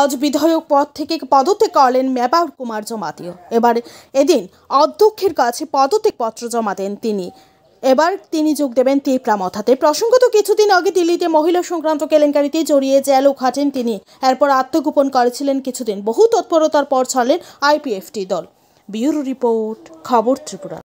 আজ বিধায়ক পদ থেকে পদত্যাগ করলেন মেবার কুমার জমাতীয় এবার এদিন অধ্যক্ষের কাছে পত্র জমা দেন তিনি এবার তিনি যোগ দেবেন তিপ্রা মথাতে প্রসঙ্গত কিছুদিন আগে দিল্লিতে মহিলা সংক্রান্ত কেলেঙ্কারিতে জড়িয়ে জেল খাটেন তিনি এরপর আত্মগোপন করেছিলেন কিছুদিন বহু তৎপরতার পর ছাড়লেন আইপিএফটি দল বিউরো রিপোর্ট খবর ত্রিপুরা